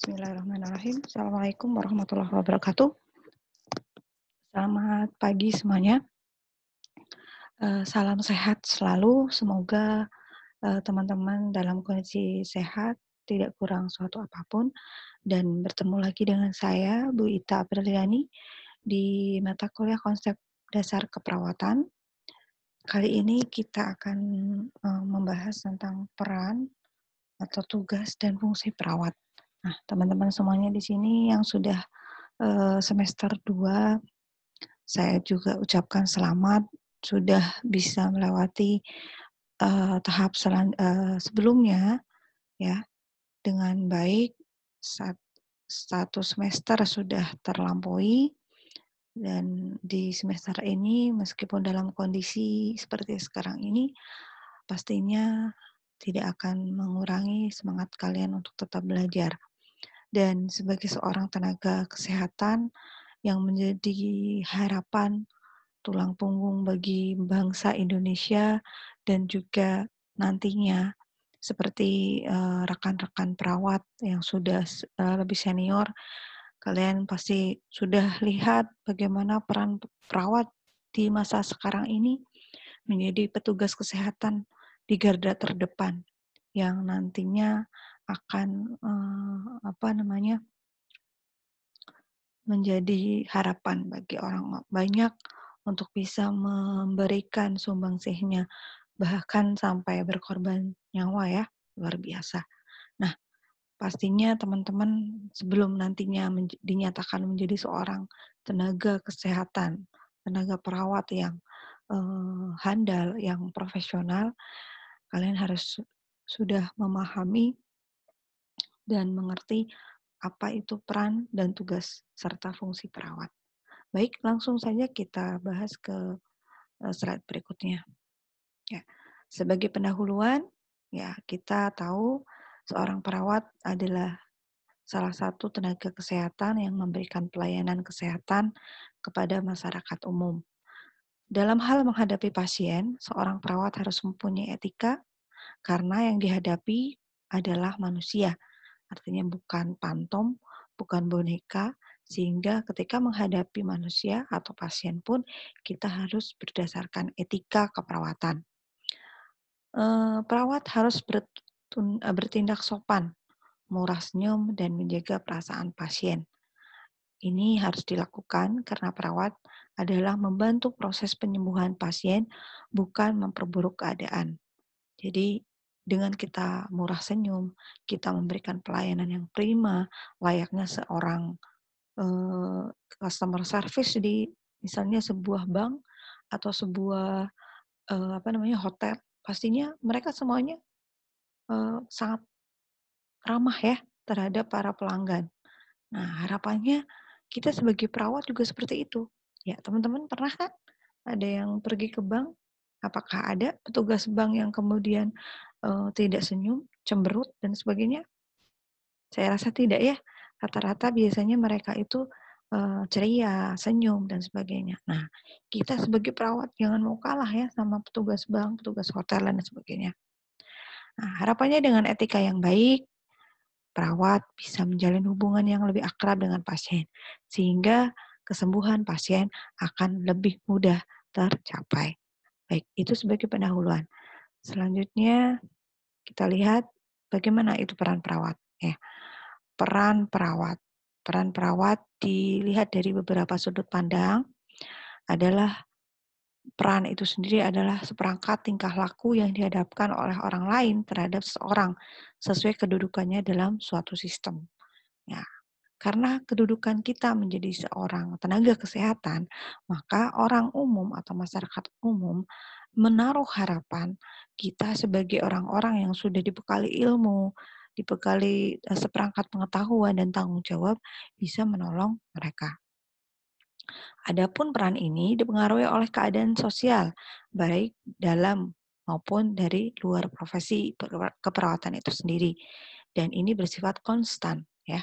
Bismillahirrahmanirrahim. Assalamualaikum warahmatullahi wabarakatuh. Selamat pagi semuanya. Eh, salam sehat selalu. Semoga eh, teman-teman dalam kondisi sehat, tidak kurang suatu apapun. Dan bertemu lagi dengan saya, Bu Ita Apriliani, di mata kuliah konsep dasar keperawatan. Kali ini kita akan eh, membahas tentang peran atau tugas dan fungsi perawat Nah, teman-teman semuanya di sini yang sudah eh, semester 2 saya juga ucapkan selamat sudah bisa melewati uh, tahap uh, sebelumnya ya dengan baik saat satu semester sudah terlampaui dan di semester ini meskipun dalam kondisi seperti sekarang ini pastinya tidak akan mengurangi semangat kalian untuk tetap belajar dan sebagai seorang tenaga kesehatan yang menjadi harapan tulang punggung bagi bangsa Indonesia dan juga nantinya seperti eh, rekan-rekan perawat yang sudah uh, lebih senior kalian pasti sudah lihat bagaimana peran perawat di masa sekarang ini menjadi petugas kesehatan di garda terdepan yang nantinya akan uh, apa namanya menjadi harapan bagi orang banyak untuk bisa memberikan sumbangsihnya bahkan sampai berkorban nyawa ya luar biasa. Nah, pastinya teman-teman sebelum nantinya menj dinyatakan menjadi seorang tenaga kesehatan, tenaga perawat yang uh, handal, yang profesional, kalian harus sudah memahami dan mengerti apa itu peran dan tugas serta fungsi perawat. Baik, langsung saja kita bahas ke eh, slide berikutnya. Ya, sebagai pendahuluan, ya kita tahu seorang perawat adalah salah satu tenaga kesehatan yang memberikan pelayanan kesehatan kepada masyarakat umum. Dalam hal menghadapi pasien, seorang perawat harus mempunyai etika karena yang dihadapi adalah manusia artinya bukan pantom, bukan boneka, sehingga ketika menghadapi manusia atau pasien pun kita harus berdasarkan etika keperawatan. Eh, perawat harus eh, bertindak sopan, murah senyum, dan menjaga perasaan pasien. Ini harus dilakukan karena perawat adalah membantu proses penyembuhan pasien, bukan memperburuk keadaan. Jadi, dengan kita murah senyum, kita memberikan pelayanan yang prima, layaknya seorang uh, customer service di misalnya sebuah bank atau sebuah uh, apa namanya hotel, pastinya mereka semuanya uh, sangat ramah ya terhadap para pelanggan. Nah, harapannya kita sebagai perawat juga seperti itu. Ya, teman-teman pernah kan ada yang pergi ke bank? Apakah ada petugas bank yang kemudian uh, tidak senyum, cemberut, dan sebagainya? Saya rasa tidak ya. Rata-rata biasanya mereka itu uh, ceria, senyum, dan sebagainya. Nah, kita sebagai perawat jangan mau kalah ya sama petugas bank, petugas hotel, dan sebagainya. Nah, harapannya dengan etika yang baik, perawat bisa menjalin hubungan yang lebih akrab dengan pasien, sehingga kesembuhan pasien akan lebih mudah tercapai. Baik, itu sebagai pendahuluan. Selanjutnya kita lihat bagaimana itu peran perawat ya. Peran perawat. Peran perawat dilihat dari beberapa sudut pandang adalah peran itu sendiri adalah seperangkat tingkah laku yang dihadapkan oleh orang lain terhadap seseorang sesuai kedudukannya dalam suatu sistem. Ya, karena kedudukan kita menjadi seorang tenaga kesehatan, maka orang umum atau masyarakat umum menaruh harapan kita sebagai orang-orang yang sudah dibekali ilmu, dibekali eh, seperangkat pengetahuan dan tanggung jawab bisa menolong mereka. Adapun peran ini dipengaruhi oleh keadaan sosial, baik dalam maupun dari luar profesi keperawatan itu sendiri. Dan ini bersifat konstan ya.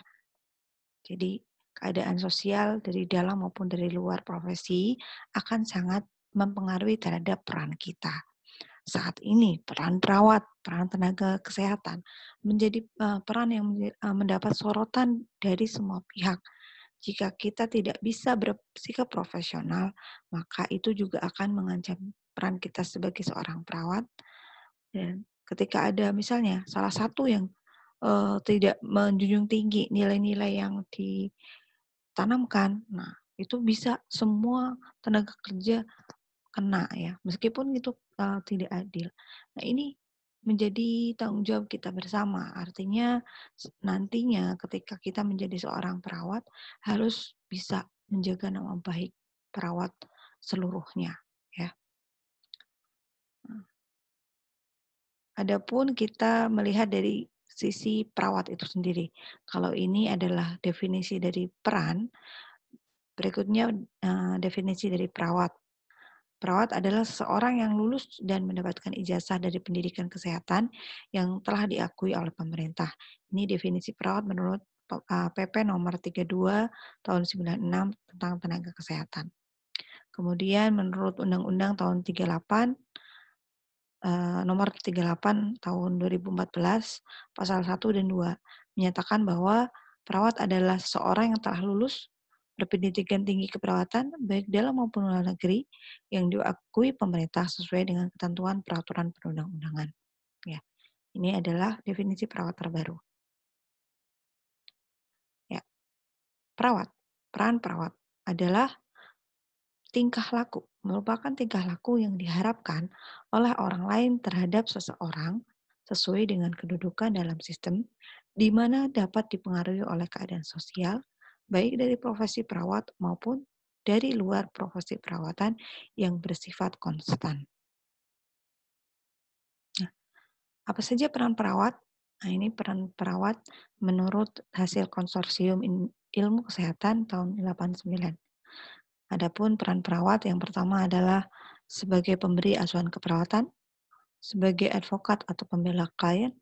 Jadi keadaan sosial dari dalam maupun dari luar profesi akan sangat mempengaruhi terhadap peran kita. Saat ini peran perawat, peran tenaga kesehatan menjadi eh, peran yang eh, mendapat sorotan dari semua pihak. Jika kita tidak bisa bersikap profesional, maka itu juga akan mengancam peran kita sebagai seorang perawat. Dan ketika ada misalnya salah satu yang uh, tidak menjunjung tinggi nilai-nilai yang ditanamkan, nah itu bisa semua tenaga kerja kena ya, meskipun itu uh, tidak adil. Nah ini menjadi tanggung jawab kita bersama. Artinya nantinya ketika kita menjadi seorang perawat harus bisa menjaga nama baik perawat seluruhnya ya. Adapun kita melihat dari sisi perawat itu sendiri. Kalau ini adalah definisi dari peran, berikutnya uh, definisi dari perawat Perawat adalah seseorang yang lulus dan mendapatkan ijazah dari pendidikan kesehatan yang telah diakui oleh pemerintah. Ini definisi perawat menurut PP nomor 32 tahun 96 tentang tenaga kesehatan. Kemudian menurut Undang-Undang tahun 38 eh, nomor 38 tahun 2014 pasal 1 dan 2 menyatakan bahwa perawat adalah seseorang yang telah lulus berpendidikan tinggi keperawatan baik dalam maupun luar negeri yang diakui pemerintah sesuai dengan ketentuan peraturan perundang-undangan. Ya. Ini adalah definisi perawat terbaru. Ya. Perawat, peran perawat adalah tingkah laku, merupakan tingkah laku yang diharapkan oleh orang lain terhadap seseorang sesuai dengan kedudukan dalam sistem di mana dapat dipengaruhi oleh keadaan sosial, baik dari profesi perawat maupun dari luar profesi perawatan yang bersifat konstan. Nah, apa saja peran perawat? Nah, ini peran perawat menurut hasil konsorsium ilmu kesehatan tahun 89. Adapun peran perawat yang pertama adalah sebagai pemberi asuhan keperawatan, sebagai advokat atau pembela klien,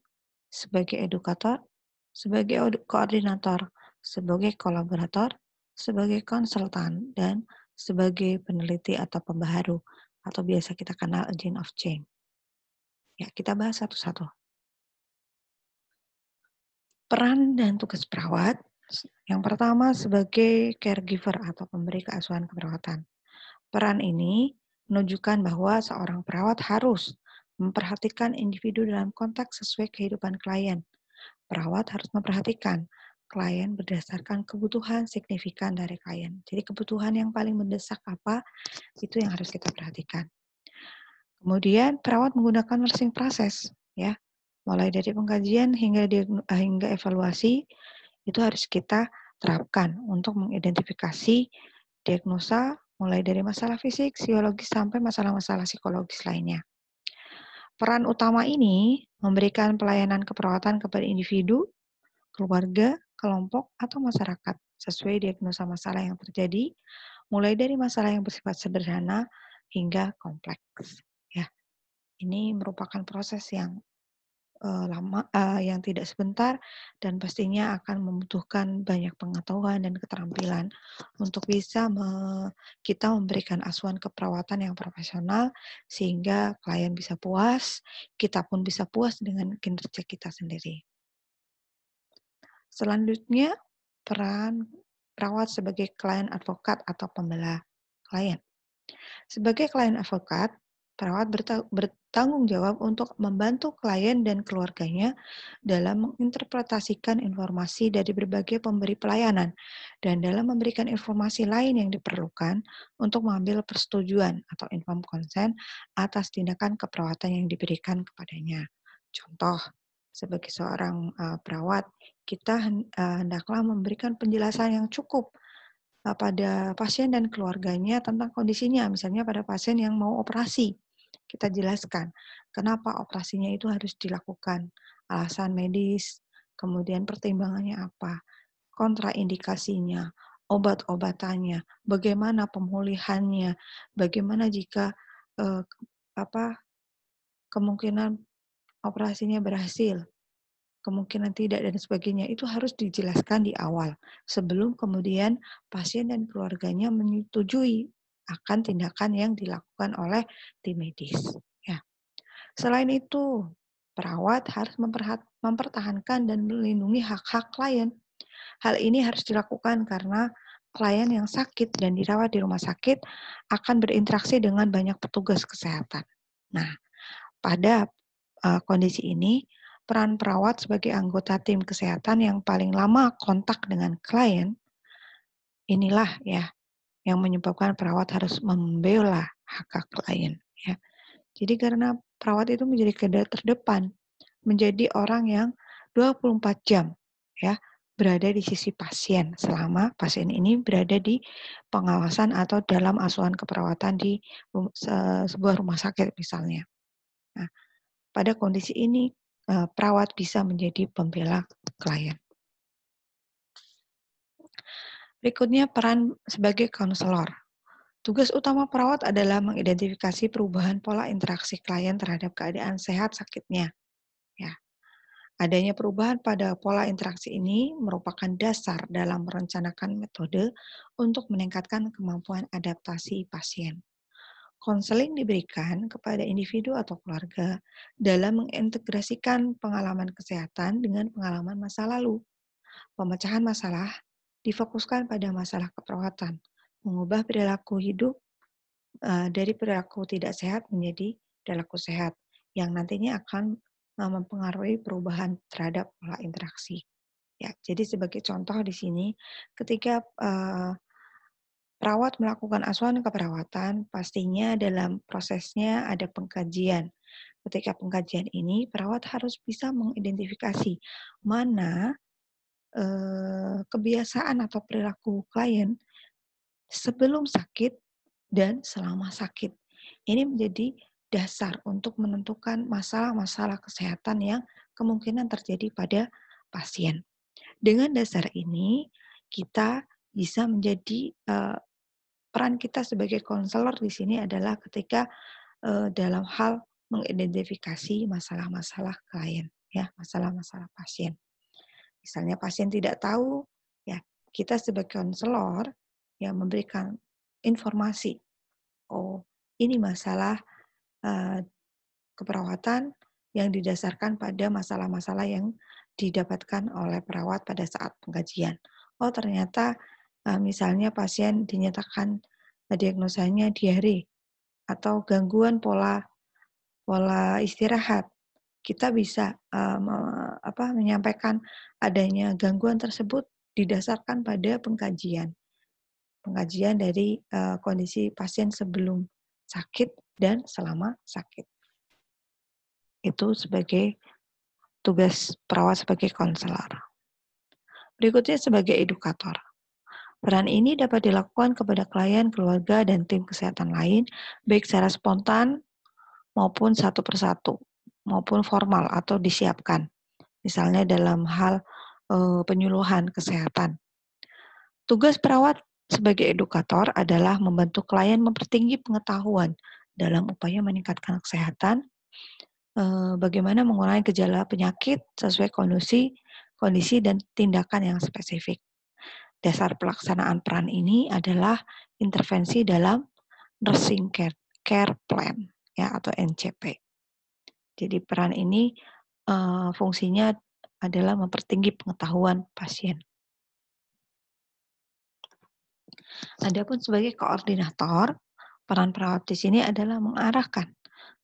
sebagai edukator, sebagai koordinator sebagai kolaborator, sebagai konsultan, dan sebagai peneliti atau pembaharu, atau biasa kita kenal agent of change. Ya, kita bahas satu-satu. Peran dan tugas perawat, yang pertama sebagai caregiver atau pemberi keasuhan keperawatan. Peran ini menunjukkan bahwa seorang perawat harus memperhatikan individu dalam konteks sesuai kehidupan klien. Perawat harus memperhatikan klien berdasarkan kebutuhan signifikan dari klien. Jadi kebutuhan yang paling mendesak apa, itu yang harus kita perhatikan. Kemudian perawat menggunakan nursing proses, ya, mulai dari pengkajian hingga eh, hingga evaluasi itu harus kita terapkan untuk mengidentifikasi diagnosa mulai dari masalah fisik, psikologis sampai masalah-masalah psikologis lainnya. Peran utama ini memberikan pelayanan keperawatan kepada individu keluarga, kelompok, atau masyarakat sesuai diagnosa masalah yang terjadi, mulai dari masalah yang bersifat sederhana hingga kompleks. Ya, ini merupakan proses yang uh, lama, uh, yang tidak sebentar, dan pastinya akan membutuhkan banyak pengetahuan dan keterampilan untuk bisa me kita memberikan asuhan keperawatan yang profesional sehingga klien bisa puas, kita pun bisa puas dengan kinerja kita sendiri. Selanjutnya, peran perawat sebagai klien advokat atau pembela klien. Sebagai klien advokat, perawat bertanggung jawab untuk membantu klien dan keluarganya dalam menginterpretasikan informasi dari berbagai pemberi pelayanan dan dalam memberikan informasi lain yang diperlukan untuk mengambil persetujuan atau inform konsen atas tindakan keperawatan yang diberikan kepadanya. Contoh, sebagai seorang uh, perawat, kita uh, hendaklah memberikan penjelasan yang cukup uh, pada pasien dan keluarganya tentang kondisinya. Misalnya pada pasien yang mau operasi, kita jelaskan kenapa operasinya itu harus dilakukan, alasan medis, kemudian pertimbangannya apa, kontraindikasinya, obat-obatannya, bagaimana pemulihannya, bagaimana jika uh, apa kemungkinan operasinya berhasil, kemungkinan tidak, dan sebagainya. Itu harus dijelaskan di awal, sebelum kemudian pasien dan keluarganya menyetujui akan tindakan yang dilakukan oleh tim medis. Ya. Selain itu, perawat harus mempertahankan dan melindungi hak-hak klien. Hal ini harus dilakukan karena klien yang sakit dan dirawat di rumah sakit akan berinteraksi dengan banyak petugas kesehatan. Nah, pada uh, kondisi ini, peran perawat sebagai anggota tim kesehatan yang paling lama kontak dengan klien, inilah ya yang menyebabkan perawat harus membela hak klien. Ya. Jadi karena perawat itu menjadi keda terdepan, menjadi orang yang 24 jam ya berada di sisi pasien selama pasien ini berada di pengawasan atau dalam asuhan keperawatan di eh, sebuah rumah sakit misalnya. Nah, pada kondisi ini, eh, perawat bisa menjadi pembela klien. Berikutnya peran sebagai konselor. Tugas utama perawat adalah mengidentifikasi perubahan pola interaksi klien terhadap keadaan sehat sakitnya. Ya. Adanya perubahan pada pola interaksi ini merupakan dasar dalam merencanakan metode untuk meningkatkan kemampuan adaptasi pasien konseling diberikan kepada individu atau keluarga dalam mengintegrasikan pengalaman kesehatan dengan pengalaman masa lalu. Pemecahan masalah difokuskan pada masalah keperawatan, mengubah perilaku hidup e, dari perilaku tidak sehat menjadi perilaku sehat yang nantinya akan e, mempengaruhi perubahan terhadap pola interaksi. Ya, jadi sebagai contoh di sini ketika uh, Perawat melakukan asuhan keperawatan pastinya dalam prosesnya ada pengkajian. Ketika pengkajian ini, perawat harus bisa mengidentifikasi mana eh, kebiasaan atau perilaku klien sebelum sakit dan selama sakit. Ini menjadi dasar untuk menentukan masalah-masalah kesehatan yang kemungkinan terjadi pada pasien. Dengan dasar ini, kita bisa menjadi uh, peran kita sebagai konselor di sini adalah ketika uh, dalam hal mengidentifikasi masalah-masalah klien ya masalah-masalah pasien misalnya pasien tidak tahu ya kita sebagai konselor ya memberikan informasi oh ini masalah uh, keperawatan yang didasarkan pada masalah-masalah yang didapatkan oleh perawat pada saat penggajian oh ternyata Eh, misalnya pasien dinyatakan eh, diagnosanya diare atau gangguan pola pola istirahat kita bisa um, apa, menyampaikan adanya gangguan tersebut didasarkan pada pengkajian pengkajian dari uh, kondisi pasien sebelum sakit dan selama sakit itu sebagai tugas perawat sebagai konselor berikutnya sebagai edukator Peran ini dapat dilakukan kepada klien, keluarga, dan tim kesehatan lain, baik secara spontan maupun satu persatu, maupun formal atau disiapkan, misalnya dalam hal e, penyuluhan kesehatan. Tugas perawat sebagai edukator adalah membantu klien mempertinggi pengetahuan dalam upaya meningkatkan kesehatan, e, bagaimana mengurangi gejala penyakit sesuai kondisi, kondisi dan tindakan yang spesifik dasar pelaksanaan peran ini adalah intervensi dalam nursing care, care plan ya atau NCP. Jadi peran ini uh, fungsinya adalah mempertinggi pengetahuan pasien. Adapun sebagai koordinator, peran perawat di sini adalah mengarahkan,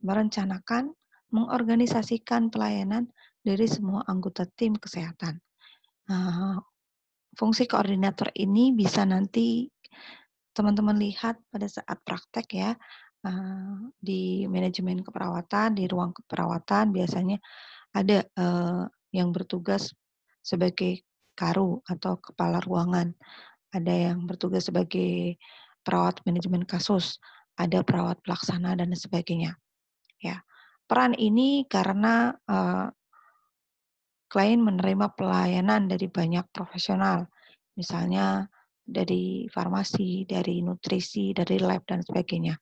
merencanakan, mengorganisasikan pelayanan dari semua anggota tim kesehatan. Uh, Fungsi koordinator ini bisa nanti teman-teman lihat pada saat praktek ya eh, di manajemen keperawatan, di ruang keperawatan biasanya ada eh, yang bertugas sebagai karu atau kepala ruangan, ada yang bertugas sebagai perawat manajemen kasus, ada perawat pelaksana dan sebagainya. Ya, peran ini karena eh, klien menerima pelayanan dari banyak profesional, misalnya dari farmasi, dari nutrisi, dari lab, dan sebagainya.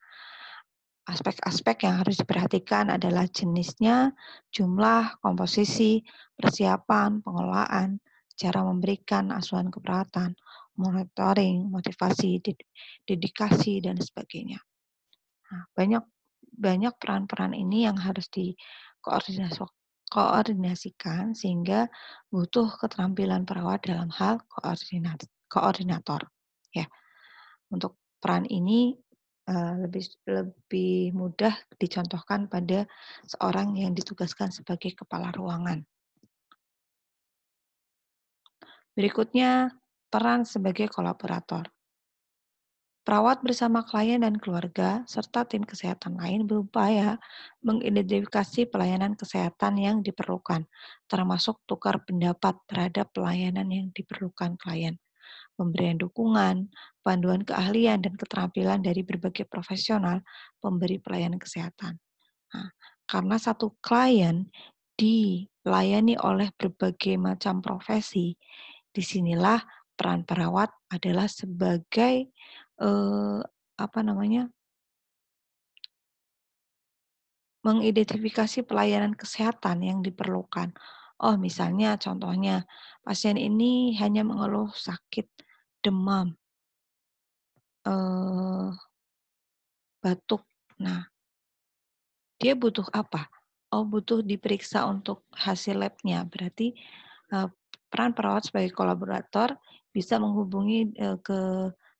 Aspek-aspek yang harus diperhatikan adalah jenisnya, jumlah, komposisi, persiapan, pengelolaan, cara memberikan asuhan keberatan, monitoring, motivasi, dedikasi, dan sebagainya. Nah, banyak banyak peran-peran ini yang harus dikoordinasikan koordinasikan sehingga butuh keterampilan perawat dalam hal koordinator ya. Untuk peran ini eh, lebih lebih mudah dicontohkan pada seorang yang ditugaskan sebagai kepala ruangan. Berikutnya peran sebagai kolaborator. Perawat bersama klien dan keluarga serta tim kesehatan lain berupaya mengidentifikasi pelayanan kesehatan yang diperlukan, termasuk tukar pendapat terhadap pelayanan yang diperlukan klien pemberian dukungan, panduan keahlian dan keterampilan dari berbagai profesional pemberi pelayanan kesehatan. Nah, karena satu klien dilayani oleh berbagai macam profesi, disinilah peran perawat adalah sebagai eh, apa namanya mengidentifikasi pelayanan kesehatan yang diperlukan. Oh, misalnya contohnya pasien ini hanya mengeluh sakit demam, eh, batuk. Nah, dia butuh apa? Oh, butuh diperiksa untuk hasil labnya. Berarti eh, peran perawat sebagai kolaborator bisa menghubungi eh, ke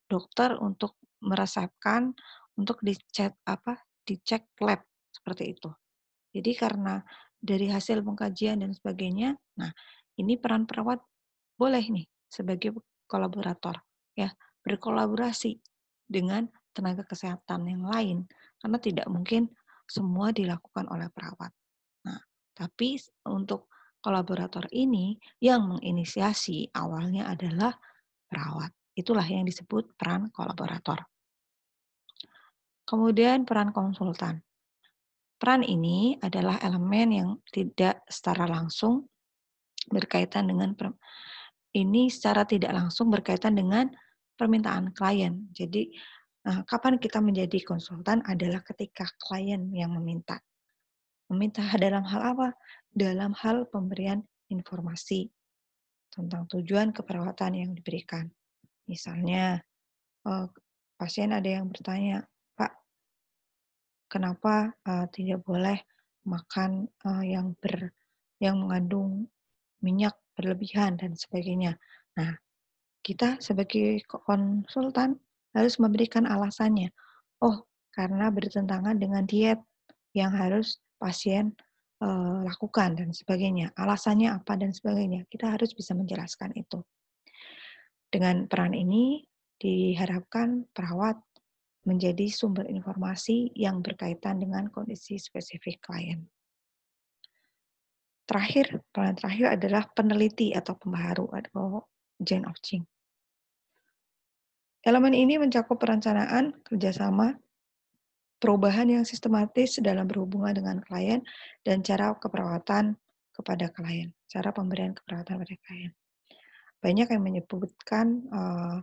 dokter untuk meresepkan untuk dicek apa dicek lab seperti itu. Jadi karena dari hasil pengkajian dan sebagainya, nah ini peran perawat boleh nih sebagai kolaborator ya berkolaborasi dengan tenaga kesehatan yang lain karena tidak mungkin semua dilakukan oleh perawat. Nah, tapi untuk kolaborator ini yang menginisiasi awalnya adalah perawat. Itulah yang disebut peran kolaborator. Kemudian peran konsultan. Peran ini adalah elemen yang tidak secara langsung berkaitan dengan ini secara tidak langsung berkaitan dengan permintaan klien. Jadi eh, kapan kita menjadi konsultan adalah ketika klien yang meminta. Meminta dalam hal apa? Dalam hal pemberian informasi tentang tujuan keperawatan yang diberikan. Misalnya, eh, pasien ada yang bertanya, Pak, kenapa eh, tidak boleh makan eh, yang ber yang mengandung minyak berlebihan dan sebagainya. Nah, kita sebagai konsultan harus memberikan alasannya. Oh, karena bertentangan dengan diet yang harus pasien lakukan dan sebagainya. Alasannya apa dan sebagainya. Kita harus bisa menjelaskan itu. Dengan peran ini, diharapkan perawat menjadi sumber informasi yang berkaitan dengan kondisi spesifik klien. Terakhir, peran terakhir adalah peneliti atau pembaharu atau Jane of Ching. Elemen ini mencakup perencanaan, kerjasama, perubahan yang sistematis dalam berhubungan dengan klien, dan cara keperawatan kepada klien, cara pemberian keperawatan pada klien banyak yang menyebutkan uh,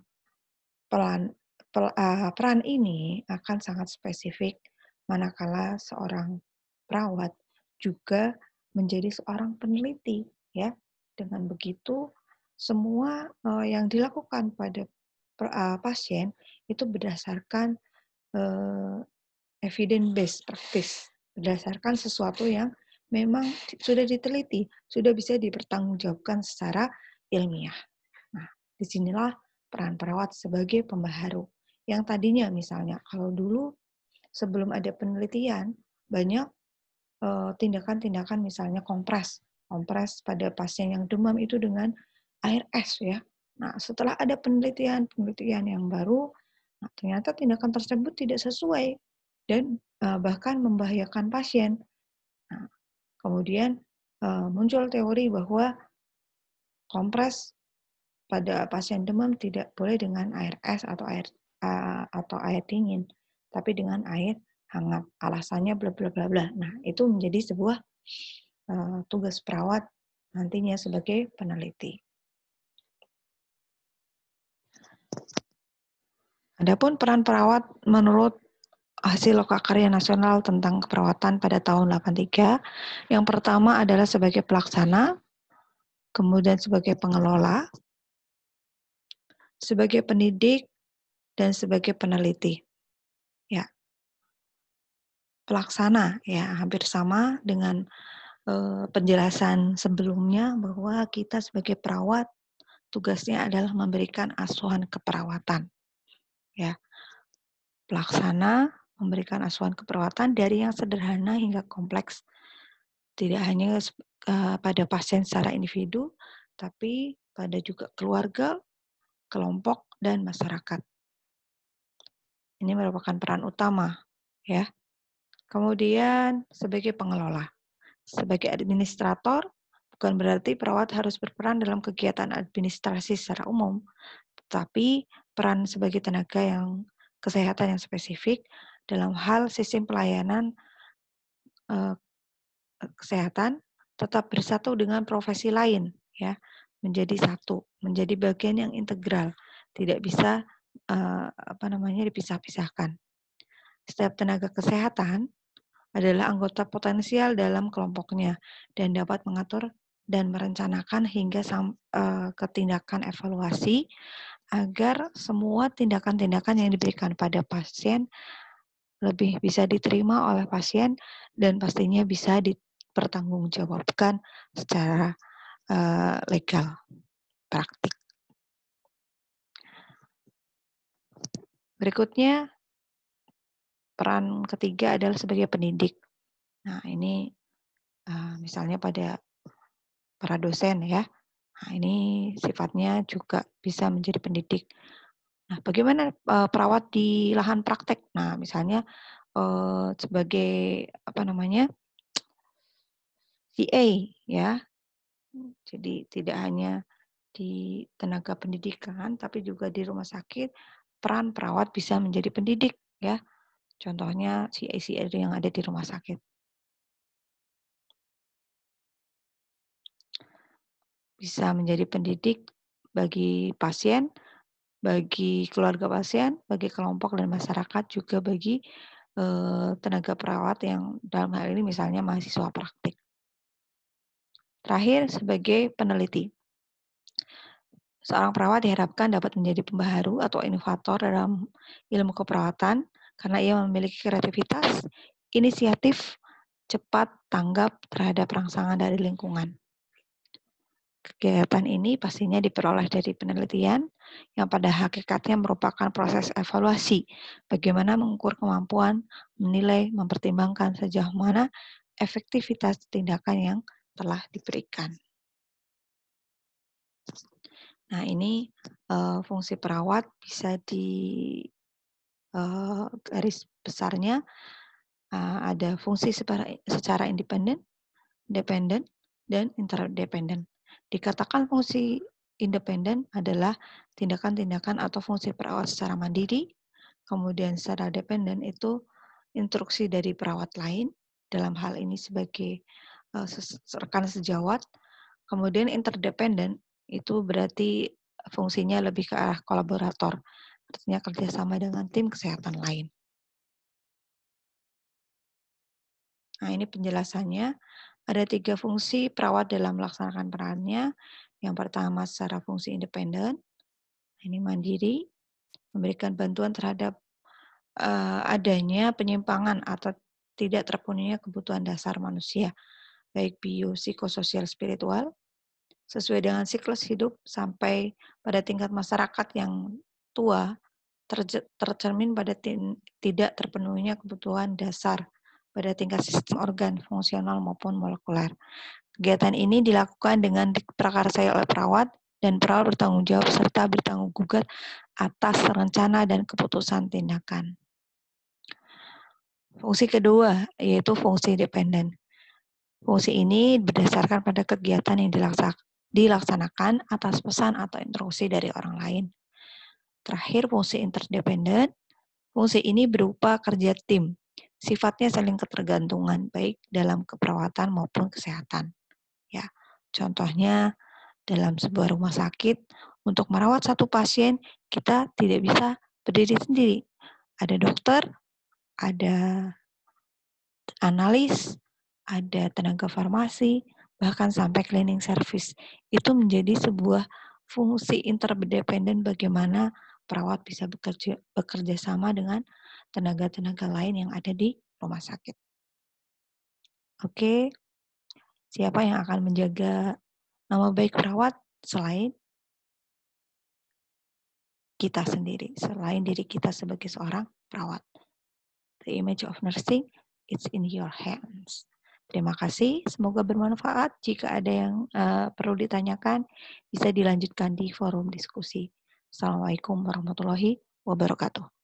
pelan, pel, uh, peran ini akan sangat spesifik manakala seorang perawat juga menjadi seorang peneliti ya dengan begitu semua uh, yang dilakukan pada per, uh, pasien itu berdasarkan uh, evidence based practice berdasarkan sesuatu yang memang sudah diteliti sudah bisa dipertanggungjawabkan secara ilmiah. Nah, disinilah peran perawat sebagai pembaharu. Yang tadinya misalnya, kalau dulu sebelum ada penelitian, banyak eh, tindakan-tindakan misalnya kompres. Kompres pada pasien yang demam itu dengan air es ya. Nah, setelah ada penelitian-penelitian yang baru, nah, ternyata tindakan tersebut tidak sesuai dan e, bahkan membahayakan pasien. Nah, kemudian e, muncul teori bahwa kompres pada pasien demam tidak boleh dengan air es atau air uh, atau air dingin, tapi dengan air hangat. Alasannya bla bla bla bla. Nah, itu menjadi sebuah uh, tugas perawat nantinya sebagai peneliti. Adapun peran perawat menurut hasil karya nasional tentang keperawatan pada tahun 83, yang pertama adalah sebagai pelaksana, kemudian sebagai pengelola, sebagai pendidik, dan sebagai peneliti. Ya. Pelaksana ya hampir sama dengan eh, penjelasan sebelumnya bahwa kita sebagai perawat tugasnya adalah memberikan asuhan keperawatan. Ya. Pelaksana memberikan asuhan keperawatan dari yang sederhana hingga kompleks. Tidak hanya Eh, pada pasien secara individu, tapi pada juga keluarga, kelompok, dan masyarakat. Ini merupakan peran utama, ya. Kemudian sebagai pengelola, sebagai administrator, bukan berarti perawat harus berperan dalam kegiatan administrasi secara umum, tetapi peran sebagai tenaga yang kesehatan yang spesifik dalam hal sistem pelayanan eh, kesehatan tetap bersatu dengan profesi lain ya menjadi satu menjadi bagian yang integral tidak bisa uh, apa namanya dipisah-pisahkan setiap tenaga kesehatan adalah anggota potensial dalam kelompoknya dan dapat mengatur dan merencanakan hingga eh, ketindakan uh, ke tindakan evaluasi agar semua tindakan-tindakan yang diberikan pada pasien lebih bisa diterima oleh pasien dan pastinya bisa di, dipertanggungjawabkan secara uh, legal praktik. Berikutnya peran ketiga adalah sebagai pendidik. Nah, ini uh, misalnya pada para dosen ya. Nah, ini sifatnya juga bisa menjadi pendidik. Nah, bagaimana eh, perawat di lahan praktek? Nah, misalnya sebagai apa namanya? VA ya. Jadi tidak hanya di tenaga pendidikan tapi juga di rumah sakit peran perawat bisa menjadi pendidik ya. Contohnya si ICR yang ada di rumah sakit. Bisa menjadi pendidik bagi pasien, bagi keluarga pasien, bagi kelompok dan masyarakat juga bagi tenaga perawat yang dalam hal ini misalnya mahasiswa praktik. Terakhir, sebagai peneliti. Seorang perawat diharapkan dapat menjadi pembaharu atau inovator dalam ilmu keperawatan karena ia memiliki kreativitas, inisiatif, cepat tanggap terhadap rangsangan dari lingkungan. Kegiatan ini pastinya diperoleh dari penelitian yang pada hakikatnya merupakan proses evaluasi bagaimana mengukur kemampuan, menilai, mempertimbangkan sejauh mana efektivitas tindakan yang telah diberikan. Nah, ini uh, fungsi perawat bisa di uh, garis besarnya uh, ada fungsi secara, independen, dependen, dan interdependen. Dikatakan fungsi independen adalah tindakan-tindakan atau fungsi perawat secara mandiri, kemudian secara dependen itu instruksi dari perawat lain, dalam hal ini sebagai Eh, rekan sejawat. Kemudian interdependent itu berarti fungsinya lebih ke arah kolaborator, artinya kerjasama dengan tim kesehatan lain. Nah, ini penjelasannya. Ada tiga fungsi perawat dalam melaksanakan perannya. Yang pertama secara fungsi independen, ini mandiri, memberikan bantuan terhadap uh, adanya penyimpangan atau tidak terpenuhinya kebutuhan dasar manusia baik bio psikososial, spiritual, sesuai dengan siklus hidup sampai pada tingkat masyarakat yang tua tercermin pada tidak terpenuhinya kebutuhan dasar pada tingkat sistem organ fungsional maupun molekuler. Kegiatan ini dilakukan dengan diprakarsai oleh perawat dan perawat bertanggung jawab serta bertanggung gugat atas rencana dan keputusan tindakan. Fungsi kedua yaitu fungsi dependen. Fungsi ini berdasarkan pada kegiatan yang dilaksanakan atas pesan atau instruksi dari orang lain. Terakhir, fungsi interdependent. Fungsi ini berupa kerja tim. Sifatnya saling ketergantungan, baik dalam keperawatan maupun kesehatan. Ya, contohnya dalam sebuah rumah sakit, untuk merawat satu pasien, kita tidak bisa berdiri sendiri. Ada dokter, ada analis, ada tenaga farmasi, bahkan iya. sampai cleaning service. Itu menjadi sebuah fungsi interdependen bagaimana perawat bisa bekerja, bekerja sama dengan tenaga-tenaga lain yang ada di rumah sakit. Oke, siapa yang akan menjaga nama baik perawat selain kita sendiri, selain diri kita sebagai seorang perawat? The image of nursing, it's in your hands. Terima kasih, semoga bermanfaat. Jika ada yang uh, perlu ditanyakan, bisa dilanjutkan di forum diskusi. Assalamualaikum warahmatullahi wabarakatuh.